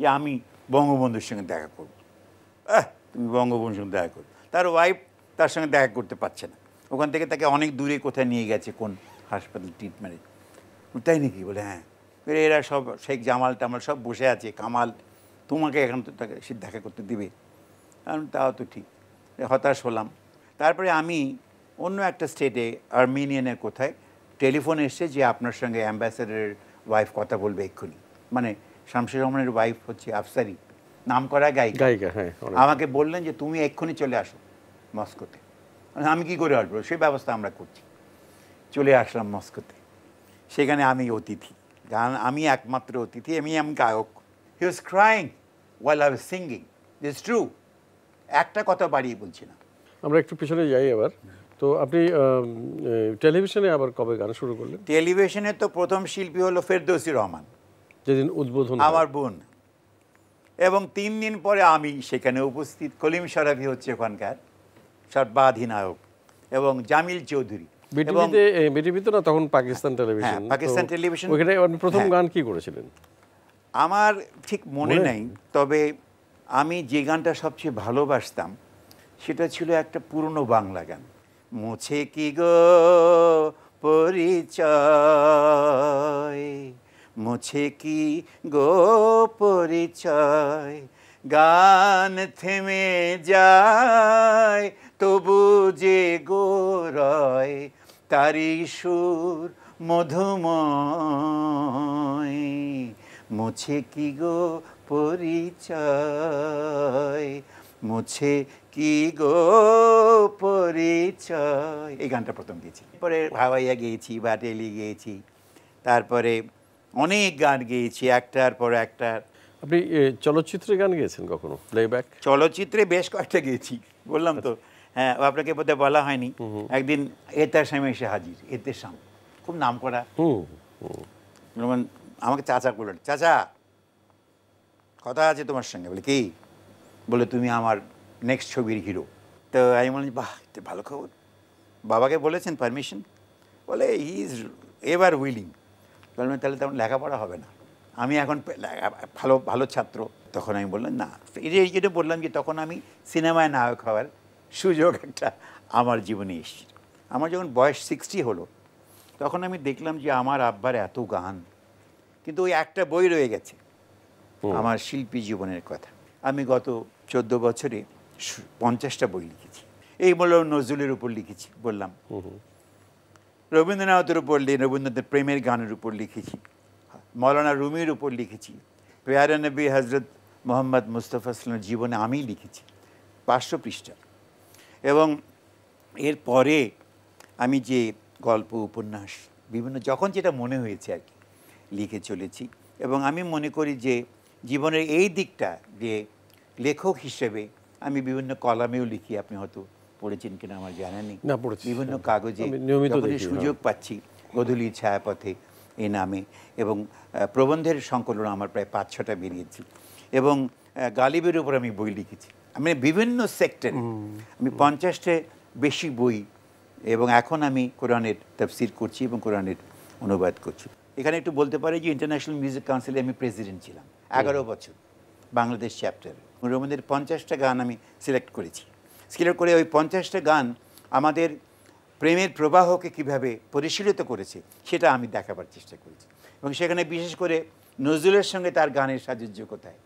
যে আমি বঙ্গবন্ধুর সঙ্গে দেখা করব তুমি বঙ্গবন্ধুর সঙ্গে দেখা করো তার ওয়াইফ তার সঙ্গে দেখা করতে পারছে না ওখান থেকে তাকে অনেক দূরে কোথায় নিয়ে গেছে কোন হাসপাতাল ট্রিটমেন্টে তাই নাকি বলে হ্যাঁ এরা সব শেখ জামাল টামাল সব বসে আছে কামাল তোমাকে এখন তো তাকে সে দেখা করতে দিবে কারণ তাও তো ঠিক হতাশ হলাম তারপরে আমি অন্য একটা স্টেটে আর্মেনিয়ানের কোথায় টেলিফোন এসছে যে আপনার সঙ্গে অ্যাম্বাসেডারের ওয়াইফ কথা বলবে এক্ষুনি মানে শামসুর রহমানের ওয়াইফ হচ্ছে আফসারি নাম করা গায়িকা গায়িকা হ্যাঁ আমাকে বললেন যে তুমি এক্ষুনি চলে আসো মস্কোতে মানে আমি কি করে আসবো সেই ব্যবস্থা আমরা করছি চলে আসলাম মস্কোতে সেখানে আমি অতিথি গান আমি একমাত্র অতিথি আমি আমি গায়ক he was crying while I was singing this true একটা কথা বাড়িয়ে বলছি না আমরা একটু পিছনে যাই আবার তো আপনি টেলিভিশনে আবার কবে গান শুরু করলেন টেলিভিশনে তো প্রথম শিল্পী হলো ফেরদৌসি রহমান যেদিন উদ্বোধন আমার বোন এবং তিন দিন পরে আমি সেখানে উপস্থিত কলিম সরাফি হচ্ছে ওখানকার সর্বাধিনায়ক এবং জামিল চৌধুরী তখন পাকিস্তান হ্যাঁ, টেলিভিশন পাকিস্তান টেলিভিশন প্রথম হ্যাঁ। গান কি করেছিলেন আমার ঠিক মনে নেই তবে আমি যে গানটা সবচেয়ে ভালোবাসতাম সেটা ছিল একটা পুরনো বাংলা গান মুছে কি গো পরিচয় মুছে কি গো পরিচয় গান থেমে যায় তবু যে গো রয় তারি সুর মধুময় মুছে কি গো পরিচয় মুছে কি গো পরিচয় এই গানটা প্রথম গিয়েছি পরে হাওয়াইয়া গিয়েছি বাটেলি গিয়েছি তারপরে অনেক গান গেয়েছি একটার পর একটার আপনি চলচ্চিত্রে গান গেয়েছেন কখনো প্লেব্যাক চলচ্চিত্রে বেশ কয়েকটা গেয়েছি বললাম তো আচ্ছা। হ্যাঁ আপনাকে বোধহয় বলা হয়নি একদিন এতার সামে এসে হাজির এতের সাম খুব নাম করা আমাকে চাচা করলেন চাচা কথা আছে তোমার সঙ্গে বলে কি বলে তুমি আমার নেক্সট ছবির হিরো তো আমি বললাম বাহ এটা ভালো খবর বাবাকে বলেছেন পারমিশন বলে হি ইজ এভার উইলিং বললাম তাহলে তেমন লেখাপড়া হবে না আমি এখন ভালো ভালো ছাত্র তখন আমি বললাম না এই যেটা বললাম যে তখন আমি সিনেমায় নায়ক হওয়ার সুযোগ একটা আমার জীবনে এসেছিল আমার যখন বয়স সিক্সটি হলো তখন আমি দেখলাম যে আমার আব্বার এত গান কিন্তু ওই একটা বই রয়ে গেছে আমার শিল্পী জীবনের কথা আমি গত চোদ্দ বছরে পঞ্চাশটা বই লিখেছি এই বলল নজরুলের উপর লিখেছি বললাম রবীন্দ্রনাথের উপর রবীন্দ্রনাথের প্রেমের গানের উপর লিখেছি মৌলানা রুমির উপর লিখেছি পেয়ারা নবী হজরত মোহাম্মদ মুস্তফা ইসলামের জীবনে আমি লিখেছি পাঁচশো পৃষ্ঠা এবং এর পরে আমি যে গল্প উপন্যাস বিভিন্ন যখন যেটা মনে হয়েছে আর কি লিখে চলেছি এবং আমি মনে করি যে জীবনের এই দিকটা যে লেখক হিসেবে আমি বিভিন্ন কলামেও লিখি আপনি হয়তো পড়েছেন কিনা আমার জানা নেই বিভিন্ন কাগজে হ্যাঁ। সুযোগ পাচ্ছি গধুলি ছায়াপথে এ নামে এবং প্রবন্ধের সংকলন আমার প্রায় পাঁচ ছটা বেরিয়েছে এবং গালিবের উপর আমি বই লিখেছি মানে আমি বিভিন্ন সেক্টর আমি পঞ্চাশটে বেশি বই এবং এখন আমি কোরআনের তফসির করছি এবং কোরআনের অনুবাদ করছি এখানে একটু বলতে পারি যে ইন্টারন্যাশনাল মিউজিক কাউন্সিলে আমি প্রেসিডেন্ট ছিলাম এগারো বছর বাংলাদেশ চ্যাপ্টার রবীন্দ্রের পঞ্চাশটা গান আমি সিলেক্ট করেছি সিলেক্ট করে ওই পঞ্চাশটা গান আমাদের প্রেমের প্রবাহকে কিভাবে পরিশীলিত করেছে সেটা আমি দেখাবার চেষ্টা করেছি এবং সেখানে বিশেষ করে নজরুলের সঙ্গে তার গানের সাজুজ্য কোথায়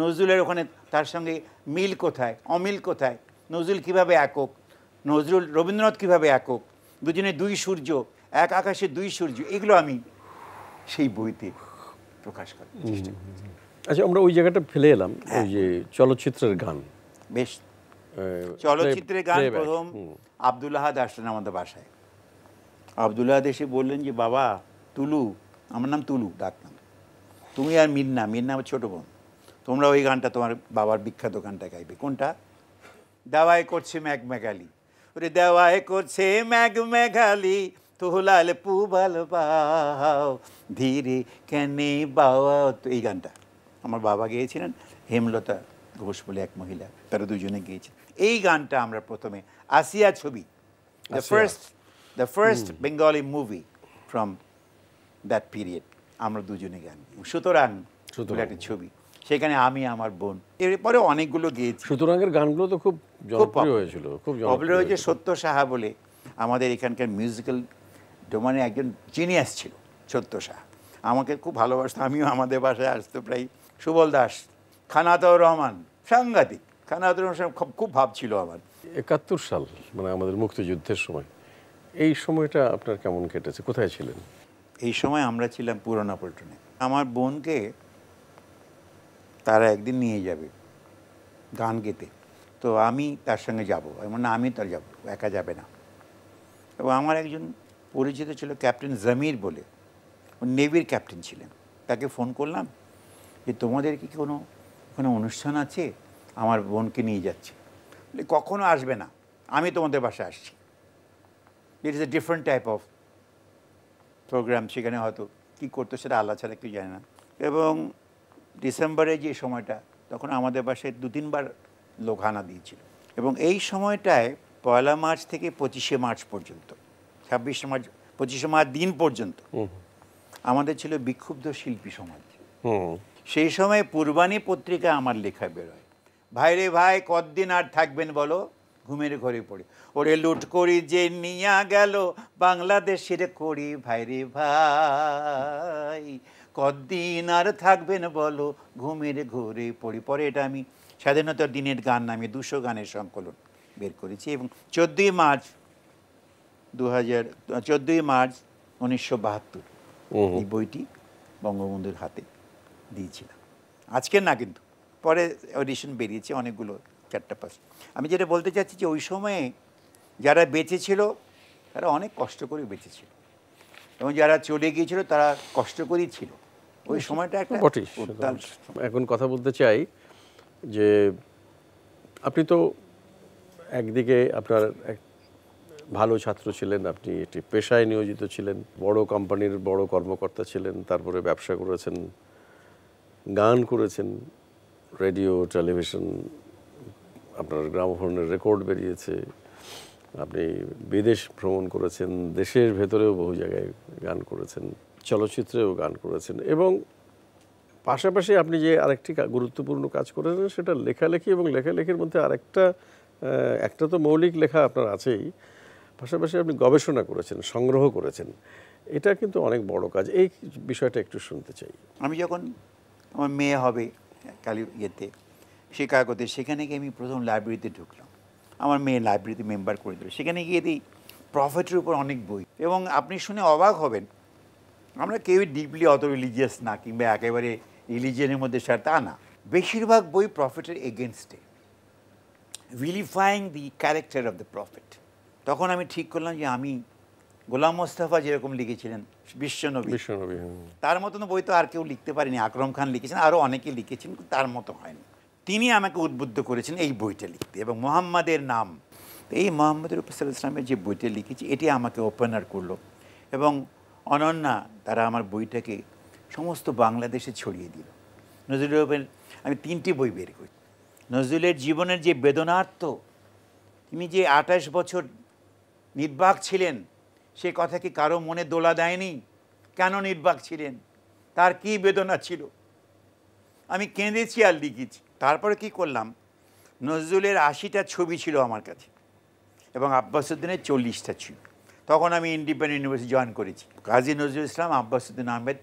নজরুলের ওখানে তার সঙ্গে মিল কোথায় অমিল কোথায় নজরুল কিভাবে একক নজরুল রবীন্দ্রনাথ কিভাবে একক দুজনে দুই সূর্য এক আকাশে দুই সূর্য এগুলো আমি সেই বইতে প্রকাশ করার চেষ্টা করেছি আচ্ছা আমরা ওই জায়গাটা ফেলে এলাম হ্যাঁ। ওই যে চলচ্চিত্রের গান বেশ চলচ্চিত্রের গান প্রথম আবদুল্লাহাদ আসলেন আমাদের বাসায় আবদুল্লাহাদ এসে বললেন যে বাবা তুলু আমার নাম তুলু ডাকলাম তুমি আর মিন্না মিন্না আমার ছোটো বোন তোমরা ওই গানটা তোমার বাবার বিখ্যাত গানটা গাইবে কোনটা দেওয়ায় করছে ম্যাগ ম্যাগালি ওরে দেওয়ায় করছে ম্যাগ ম্যাগালি পু পুবাল বাও ধীরে কেনে বাওয়া তো এই গানটা আমার বাবা গিয়েছিলেন হেমলতা ঘোষ বলে এক মহিলা তারা দুজনে গিয়েছে এই গানটা আমরা প্রথমে আসিয়া ছবি the first the first Bengali movie from that period আমরা দুজনে গান সুতরাং একটা ছবি সেখানে আমি আমার বোন এরপরে অনেকগুলো গিয়েছি এর গানগুলো তো খুব পপুলার হয়েছিল খুব পপুলার হয়েছে সত্য সাহা বলে আমাদের এখানকার মিউজিক্যাল ডোমানে একজন জিনিয়াস ছিল ছোট্ট শাহ আমাকে খুব ভালোবাসতো আমিও আমাদের বাসায় আসতো প্রায় সুবল দাস খানাতাউর রহমান সাংঘাতিক খানাতুর রহমান খুব খুব ভাব ছিল আমার একাত্তর সাল মানে আমাদের মুক্তিযুদ্ধের সময় এই সময়টা আপনার কেমন কেটেছে কোথায় ছিলেন এই সময় আমরা ছিলাম পুরোনা পল্টনে আমার বোনকে তারা একদিন নিয়ে যাবে গান গেতে তো আমি তার সঙ্গে যাবো মানে আমি তার যাব একা যাবে না এবং আমার একজন পরিচিত ছিল ক্যাপ্টেন জামির বলে নেভির ক্যাপ্টেন ছিলেন তাকে ফোন করলাম যে তোমাদের কি কোনো কোনো অনুষ্ঠান আছে আমার বোনকে নিয়ে যাচ্ছে কখনো আসবে না আমি তোমাদের বাসায় আসছি it is a different type of programme সেখানে হয়তো কী করতো সেটা আল্লাহ ছাড়া কেউ জানে না এবং ডিসেম্বরে যে সময়টা তখন আমাদের বাসায় দু তিনবার লোক আনা দিয়েছিল এবং এই সময়টায় পয়লা মার্চ থেকে পঁচিশে মার্চ পর্যন্ত ছাব্বিশে মার্চ পঁচিশে মার্চ দিন পর্যন্ত আমাদের ছিল বিক্ষুব্ধ শিল্পী সমাজ সেই সময় পূর্বাণী পত্রিকা আমার লেখা বেরোয় রে ভাই কতদিন আর থাকবেন বলো ঘুমের ঘরে পড়ে ওরে লুট করি যে নিয়া গেল বাংলাদেশের করি ভাই রে ভাই কদিন আর থাকবেন বলো ঘুমের ঘরে পড়ি পরে এটা আমি স্বাধীনতার দিনের গান নামে দুশো গানের সংকলন বের করেছি এবং চোদ্দই মার্চ দু মার্চ উনিশশো বাহাত্তর এই বইটি বঙ্গবন্ধুর হাতে দিয়েছিলাম আজকের না কিন্তু পরে অডিশন বেরিয়েছে অনেকগুলো চারটা পাঁচ আমি যেটা বলতে চাচ্ছি যে ওই সময়ে যারা বেঁচে ছিল তারা অনেক কষ্ট করে বেঁচেছিল এবং যারা চলে গিয়েছিল তারা কষ্ট করেই ছিল ওই সময়টা একটা এখন কথা বলতে চাই যে আপনি তো একদিকে আপনার এক ভালো ছাত্র ছিলেন আপনি একটি পেশায় নিয়োজিত ছিলেন বড় কোম্পানির বড় কর্মকর্তা ছিলেন তারপরে ব্যবসা করেছেন গান করেছেন রেডিও টেলিভিশন আপনার গ্রামোফোনের রেকর্ড বেরিয়েছে আপনি বিদেশ ভ্রমণ করেছেন দেশের ভেতরেও বহু জায়গায় গান করেছেন চলচ্চিত্রেও গান করেছেন এবং পাশাপাশি আপনি যে আরেকটি গুরুত্বপূর্ণ কাজ করেছেন সেটা লেখালেখি এবং লেখালেখির মধ্যে আরেকটা একটা তো মৌলিক লেখা আপনার আছেই পাশাপাশি আপনি গবেষণা করেছেন সংগ্রহ করেছেন এটা কিন্তু অনেক বড় কাজ এই বিষয়টা একটু শুনতে চাই আমি যখন আমার মেয়ে হবে কালি ইয়েতে শিকাগোতে সেখানে গিয়ে আমি প্রথম লাইব্রেরিতে ঢুকলাম আমার মেয়ে লাইব্রেরিতে মেম্বার করে দিল সেখানে গিয়ে দিই প্রফিটের উপর অনেক বই এবং আপনি শুনে অবাক হবেন আমরা কেউই ডিপলি অত রিলিজিয়াস না কিংবা একেবারে রিলিজিয়ানের মধ্যে সার তা না বেশিরভাগ বই প্রফিটের এগেনস্টে vilifying the character of the prophet তখন আমি ঠিক করলাম যে আমি গোলাম মোস্তফা যেরকম লিখেছিলেন বিশ্বনবী বিশ্বনবী হ্যাঁ। তার মতন বই তো আর কেউ লিখতে পারেনি আকরম খান লিখেছেন আরও অনেকে লিখেছেন তার মতো হয়নি তিনি আমাকে উদ্বুদ্ধ করেছেন এই বইটা লিখতে এবং মোহাম্মদের নাম এই মোহাম্মদের উপসাল ইসলামের যে বইটা লিখেছি এটি আমাকে ওপেনার করলো এবং অনন্যা তারা আমার বইটাকে সমস্ত বাংলাদেশে ছড়িয়ে দিল নজরুল আমি তিনটি বই বের করি নজরুলের জীবনের যে বেদনার্থ তিনি যে আঠাশ বছর নির্বাক ছিলেন সে কথা কি কারো মনে দোলা দেয়নি কেন নির্বাক ছিলেন তার কি বেদনা ছিল আমি কেঁদেছি আর লিখেছি তারপরে কি করলাম নজরুলের আশিটা ছবি ছিল আমার কাছে এবং আব্বাসুদ্দিনের চল্লিশটা ছিল তখন আমি ইন্ডিপেন্ডেন্ট ইউনিভার্সিটি জয়েন করেছি Kazi Nazrul Islam Abbasuddin Ahmed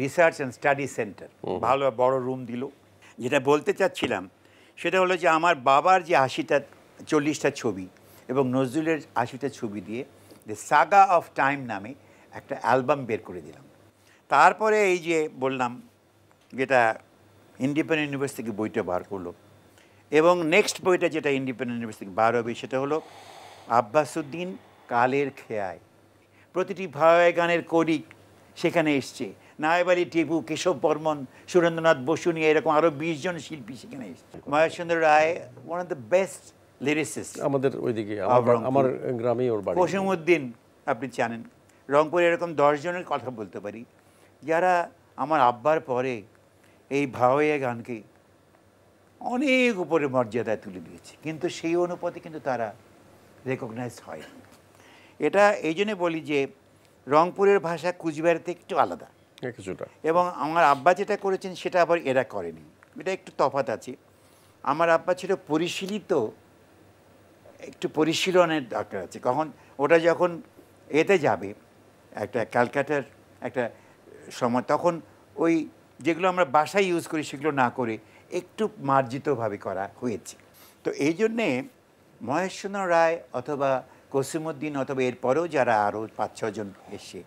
research and study centre ভালো বড় রুম দিল যেটা বলতে চাচ্ছিলাম সেটা হলো যে আমার বাবার যে আশিটা চল্লিশটা ছবি এবং নজরুলের আশিটা ছবি দিয়ে দ্য সাগা অফ টাইম নামে একটা অ্যালবাম বের করে দিলাম তারপরে এই যে বললাম যেটা ইন্ডিপেন্ডেন্ট ইউনিভার্সিটি থেকে বইটা বার করলো এবং নেক্সট বইটা যেটা ইন্ডিপেন্ডেন্ট ইউনিভার্সিটি থেকে বার হবে সেটা হলো আব্বাসুদ্দিন কালের খেয়ায় প্রতিটি ভাওয়ায় গানের করিক সেখানে এসছে নায়েব টিপু কেশব বর্মন সুরেন্দ্রনাথ বসু নিয়ে এরকম আরও বিশজন শিল্পী সেখানে এসছে Maheshchandra Roy one of the best lyricist আমাদের ওইদিকে আমার গ্রামেই ওর বাড়ি কসিমউদ্দিন আপনি জানেন রংপুরে এরকম দশজনের কথা বলতে পারি যারা আমার আব্বার পরে এই ভাওয়াইয়া গানকে অনেক উপরে মর্যাদায় তুলে দিয়েছে কিন্তু সেই অনুপাতে কিন্তু তারা রেকগনাইজ হয় এটা এই জন্যে বলি যে রংপুরের ভাষা কুচবিহারেতে একটু আলাদা কিছুটা এবং আমার আব্বা যেটা করেছেন সেটা আবার এরা করেনি এটা একটু তফাত আছে আমার আব্বা ছিল পরিশীলিত একটু পরিশীলনের দরকার আছে কখন ওটা যখন এতে যাবে একটা ক্যালকাটার একটা সময় তখন ওই যেগুলো আমরা বাসায় ইউজ করি সেগুলো না করে একটু মার্জিতভাবে করা হয়েছে তো এই জন্যে মহেশ্বর রায় অথবা কসিমুদ্দিন অথবা এরপরেও যারা আরও পাঁচ ছজন এসে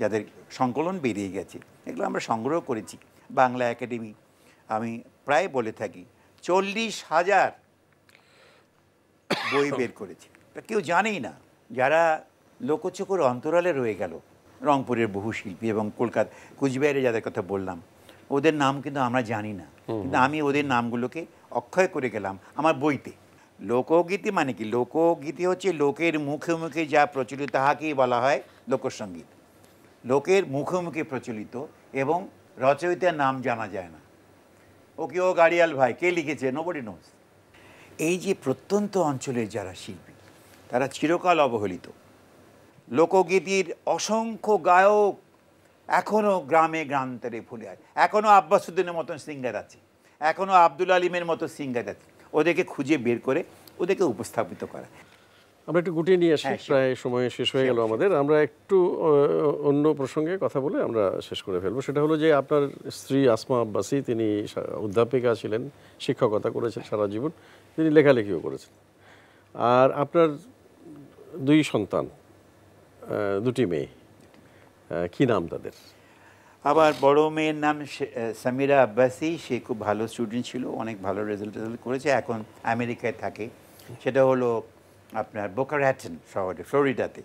যাদের সংকলন বেরিয়ে গেছে এগুলো আমরা সংগ্রহ করেছি বাংলা একাডেমি আমি প্রায় বলে থাকি চল্লিশ হাজার বই বের করেছে কেউ জানেই না যারা লোকচকর অন্তরালে রয়ে গেল রংপুরের বহু শিল্পী এবং কলকাতা কুচবিহারে যাদের কথা বললাম ওদের নাম কিন্তু আমরা জানি না কিন্তু আমি ওদের নামগুলোকে অক্ষয় করে গেলাম আমার বইতে লোকগীতি মানে কি লোকগীতি হচ্ছে লোকের মুখে মুখে যা প্রচলিত তাহাকেই বলা হয় লোকসঙ্গীত লোকের মুখে মুখে প্রচলিত এবং রচয়িতার নাম জানা যায় না ও কি ও গাড়িয়াল ভাই কে লিখেছে নোবডি নোস এই যে প্রত্যন্ত অঞ্চলের যারা শিল্পী তারা চিরকাল অবহেলিত লোকগীতির অসংখ্য গায়ক এখনও গ্রামে গ্রান্তরে ফুলে আছে এখনও আব্বাসুদ্দিনের মতন সিঙ্গার আছে এখনও আব্দুল আলিমের মতো সিঙ্গার আছে ওদেরকে খুঁজে বের করে ওদেরকে উপস্থাপিত করা আমরা একটু গুটিয়ে নিয়ে আসি হ্যাঁ, প্রায় সময় শেষ হয়ে গেল আমাদের আমরা একটু অন্য প্রসঙ্গে কথা বলে আমরা শেষ করে ফেলবো সেটা হলো যে আপনার স্ত্রী আসমা আব্বাসি তিনি অধ্যাপিকা ছিলেন শিক্ষকতা করেছেন সারা জীবন তিনি লেখালেখিও করেছেন আর আপনার দুই সন্তান দুটি মেয়ে কি নাম তাদের আবার বড় মেয়ের নাম সামিরা আব্বাসি সে খুব ভালো স্টুডেন্ট ছিল অনেক ভালো রেজাল্ট রেজাল্ট করেছে এখন আমেরিকায় থাকে সেটা হলো আপনার বোকারাটন শহরে ফ্লোরিডাতে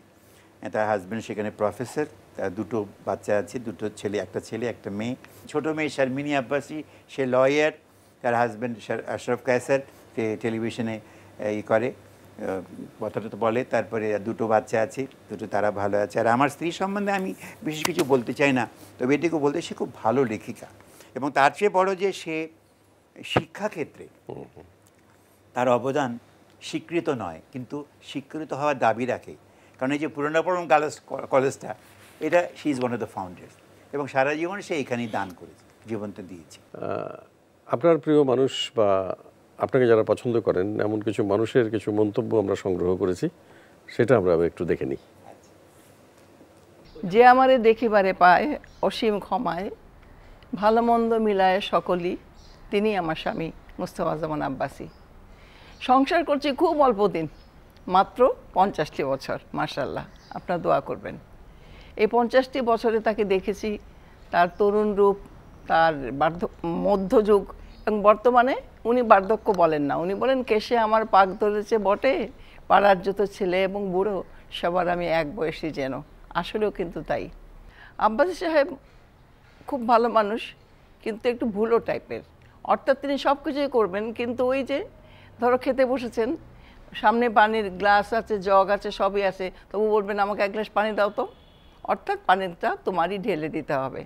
হ্যাঁ, তার হাজব্যান্ড সেখানে প্রফেসর তার দুটো বাচ্চা আছে দুটো ছেলে একটা ছেলে একটা মেয়ে ছোটো মেয়ে শারমিনী আব্বাসি সে লয়ার তার হাজব্যান্ড আশরফ কায়সার আজকে টেলিভিশনে ই করে কথাটা তো বলে তারপরে দুটো বাচ্চা আছে দুটো তারা ভালো আছে আর আমার স্ত্রী সম্বন্ধে আমি বিশেষ কিছু বলতে চাই না তবে এটুকু বলতে সে খুব ভালো লেখিকা এবং তার চেয়ে বড় যে সে শিক্ষাক্ষেত্রে তার অবদান স্বীকৃত নয় কিন্তু স্বীকৃত হওয়ার দাবি রাখে কারণ এই যে পুরনাপুরম কলেজ কলেজটা এটা she is one of the founders এবং সারা জীবন সে এখানেই দান করেছে জীবনটা দিয়েছে আপনার প্রিয় মানুষ বা আপনাকে যারা পছন্দ করেন এমন কিছু মানুষের কিছু মন্তব্য আমরা সংগ্রহ করেছি সেটা আমরা একটু দেখে নিই যে আমারে দেখিবারে পায় অসীম ক্ষমায় ভালো মন্দ মিলায় সকলই তিনি আমার স্বামী মুস্তফা জামান আব্বাসি সংসার করছি খুব অল্প দিন মাত্র পঞ্চাশটি বছর মার্শাল্লাহ আপনার দোয়া করবেন এই পঞ্চাশটি বছরে তাকে দেখেছি তার তরুণ রূপ তার বার্ধ মধ্যযুগ এবং বর্তমানে উনি বার্ধক্য বলেন না উনি বলেন কেশে আমার পাক ধরেছে বটে পাড়ার যত ছেলে এবং বুড়ো সবার আমি এক বয়সী যেন আসলেও কিন্তু তাই আব্বাসী সাহেব খুব ভালো মানুষ কিন্তু একটু ভুলো টাইপের অর্থাৎ তিনি সব কিছুই করবেন কিন্তু ওই যে ধরো খেতে বসেছেন সামনে পানির গ্লাস আছে জগ আছে সবই আছে তবু বলবেন আমাকে এক গ্লাস পানি দাও তো অর্থাৎ পানিটা তোমারই ঢেলে দিতে হবে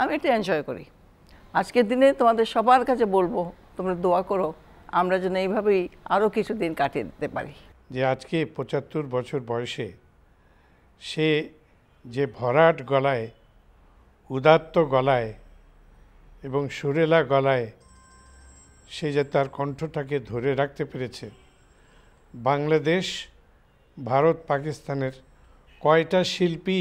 আমি এটা এনজয় করি আজকের দিনে তোমাদের সবার কাছে বলবো তোমরা দোয়া করো আমরা যেন এইভাবেই আরও কিছুদিন কাটিয়ে দিতে পারি যে আজকে পঁচাত্তর বছর বয়সে সে যে ভরাট গলায় উদাত্ত গলায় এবং সুরেলা গলায় সে যে তার কণ্ঠটাকে ধরে রাখতে পেরেছে বাংলাদেশ ভারত পাকিস্তানের কয়টা শিল্পী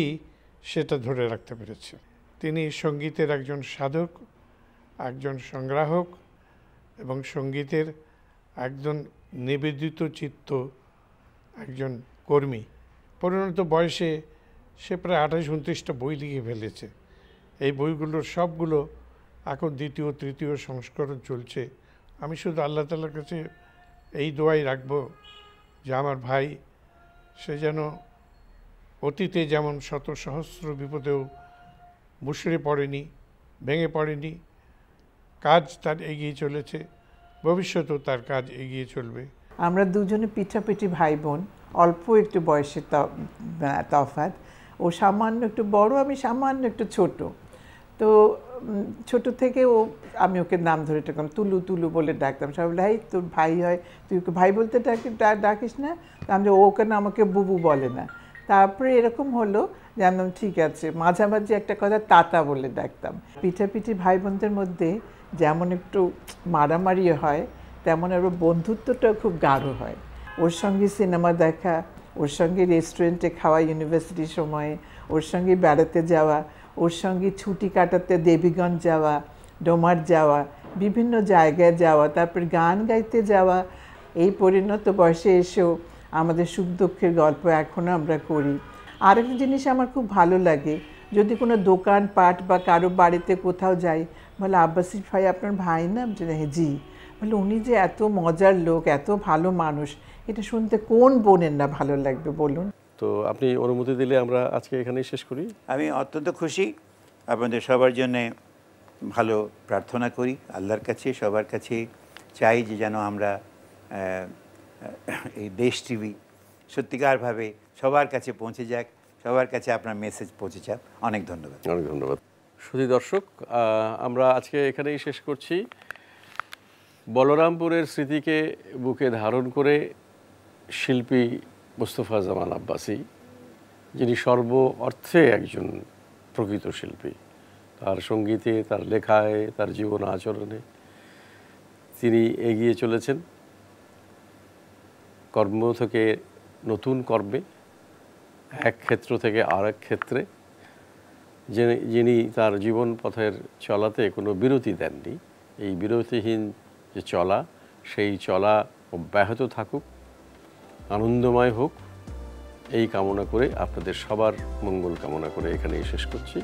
সেটা ধরে রাখতে পেরেছে তিনি সঙ্গীতের একজন সাধক একজন সংগ্রাহক এবং সঙ্গীতের একজন নিবেদিত চিত্ত একজন কর্মী পরিণত বয়সে সে প্রায় আঠাশ উনত্রিশটা বই লিখে ফেলেছে এই বইগুলোর সবগুলো এখন দ্বিতীয় তৃতীয় সংস্করণ চলছে আমি শুধু আল্লাহ তালার কাছে এই দোয়াই রাখব যে আমার ভাই সে যেন অতীতে যেমন শত সহস্র বিপদেও মুশড়ে পড়েনি ভেঙে পড়েনি কাজ তার এগিয়ে চলেছে ভবিষ্যতেও তার কাজ এগিয়ে চলবে আমরা দুজনে পিঠাপিঠি ভাই বোন অল্প একটু বয়সের তফাত ও সামান্য একটু বড় আমি সামান্য একটু ছোট তো ছোট থেকে ও আমি ওকে নাম ধরে ডাকতাম তুলু তুলু বলে ডাকতাম সব ভাই তোর ভাই হয় তুই ওকে ভাই বলতে ডাকি ডাকিস না আমি ও কেন আমাকে বুবু বলে না তারপরে এরকম হলো জানলাম ঠিক আছে মাঝামাঝি একটা কথা তাতা বলে ডাকতাম পিঠাপিঠি ভাই বোনদের মধ্যে যেমন একটু মারামারি হয় তেমন আরও বন্ধুত্বটাও খুব গাঢ় হয় ওর সঙ্গে সিনেমা দেখা ওর সঙ্গে রেস্টুরেন্টে খাওয়া ইউনিভার্সিটির সময়ে ওর সঙ্গে বেড়াতে যাওয়া ওর সঙ্গে ছুটি কাটাতে দেবীগঞ্জ যাওয়া ডোমার যাওয়া বিভিন্ন জায়গায় যাওয়া তারপর গান গাইতে যাওয়া এই পরিণত বয়সে এসেও আমাদের সুখ দুঃখের গল্প এখনও আমরা করি আরেকটা জিনিস আমার খুব ভালো লাগে যদি কোনো দোকান পাট বা কারো বাড়িতে কোথাও যাই বলে আব্বাসি ভাই আপনার ভাই না বলে হ্যাঁ জি বলে উনি যে এত মজার লোক এত ভালো মানুষ এটা শুনতে কোন বোনের না ভালো লাগবে বলুন তো আপনি অনুমতি দিলে আমরা আজকে এখানেই শেষ করি আমি অত্যন্ত খুশি আপনাদের সবার জন্যে ভালো প্রার্থনা করি আল্লাহর কাছে সবার কাছে চাই যে যেন আমরা এই দেশ টিভি সত্যিকারভাবে সবার কাছে পৌঁছে যাক সবার কাছে আপনার মেসেজ পৌঁছে যাক অনেক ধন্যবাদ অনেক ধন্যবাদ সুধী দর্শক আমরা আজকে এখানেই শেষ করছি বলরামপুরের স্মৃতিকে বুকে ধারণ করে শিল্পী মুস্তফা জামান আব্বাসী যিনি সর্ব অর্থে একজন প্রকৃত শিল্পী তার সঙ্গীতে তার লেখায় তার জীবন আচরণে তিনি এগিয়ে চলেছেন কর্ম থেকে নতুন কর্মে এক ক্ষেত্র থেকে আরেক ক্ষেত্রে যিনি তার জীবন পথের চলাতে কোনো বিরতি দেননি এই বিরতিহীন যে চলা সেই চলা অব্যাহত থাকুক আনন্দময় হোক এই কামনা করে আপনাদের সবার মঙ্গল কামনা করে এখানেই শেষ করছি